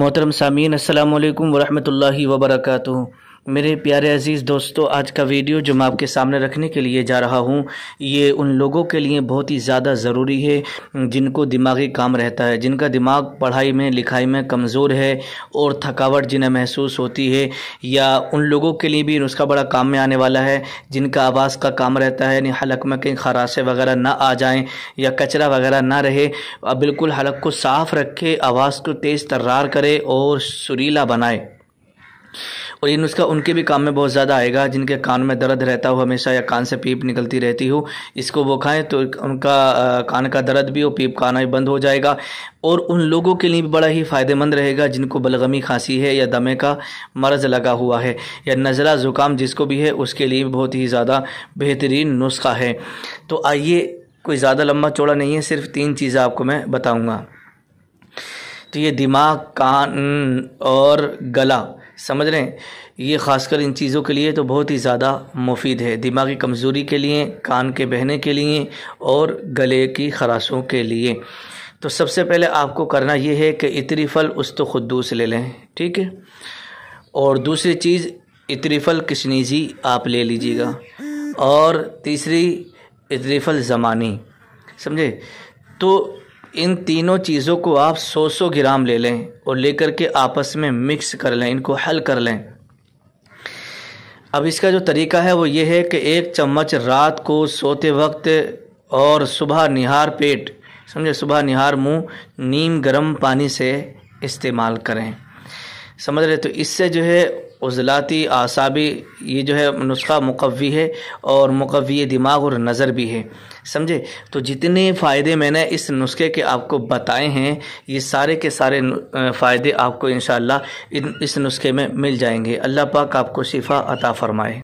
मोहतरम सामीन अल्लाम वरहमल वर्का मेरे प्यारे अज़ीज़ दोस्तों आज का वीडियो जो मैं आपके सामने रखने के लिए जा रहा हूँ ये उन लोगों के लिए बहुत ही ज़्यादा ज़रूरी है जिनको दिमागी काम रहता है जिनका दिमाग पढ़ाई में लिखाई में कमज़ोर है और थकावट जिन्हें महसूस होती है या उन लोगों के लिए भी नुस्खा बड़ा काम में आने वाला है जिनका आवाज़ का काम रहता है यानी हलक में कहीं खराशें वगैरह ना आ जाएँ या कचरा वगैरह ना रहे बिल्कुल हलक को साफ़ रखे आवाज़ को तेज़ तर्रार करे और सुरीला बनाए और ये नुस्खा उनके भी काम में बहुत ज़्यादा आएगा जिनके कान में दर्द रहता हो हमेशा या कान से पीप निकलती रहती हो इसको वो खाएँ तो उनका कान का दर्द भी और पीप का आना भी बंद हो जाएगा और उन लोगों के लिए भी बड़ा ही फ़ायदेमंद रहेगा जिनको बलगमी खांसी है या दमे का मर्ज़ लगा हुआ है या नज़ला ज़ुकाम जिसको भी है उसके लिए बहुत ही ज़्यादा बेहतरीन नुस्खा है तो आइए कोई ज़्यादा लंबा चौड़ा नहीं है सिर्फ तीन चीज़ें आपको मैं बताऊँगा तो ये दिमाग कान और गला समझ रहे हैं ये ख़ासकर इन चीज़ों के लिए तो बहुत ही ज़्यादा मुफीद है दिमागी कमज़ोरी के लिए कान के बहने के लिए और गले की खराशों के लिए तो सबसे पहले आपको करना ये है कि इतरी फल उस तो खुदूस ले लें ठीक है और दूसरी चीज़ इतरीफल किशनीजी आप ले लीजिएगा और तीसरी फल ज़मानी समझे तो इन तीनों चीज़ों को आप सौ सौ ग्राम ले लें और लेकर के आपस में मिक्स कर लें इनको हल कर लें अब इसका जो तरीका है वो ये है कि एक चम्मच रात को सोते वक्त और सुबह निहार पेट समझे सुबह निहार मुंह नीम गर्म पानी से इस्तेमाल करें समझ रहे तो इससे जो है उजलाती आसाबी ये जो है नुस्खा मुकवी है और मुकवी दिमाग और नज़र भी है समझे तो जितने फ़ायदे मैंने इस नुस्खे के आपको बताए हैं ये सारे के सारे फ़ायदे आपको इन इस नुस्खे में मिल जाएंगे अल्लाह पाक आपको शिफा अता फ़रमाए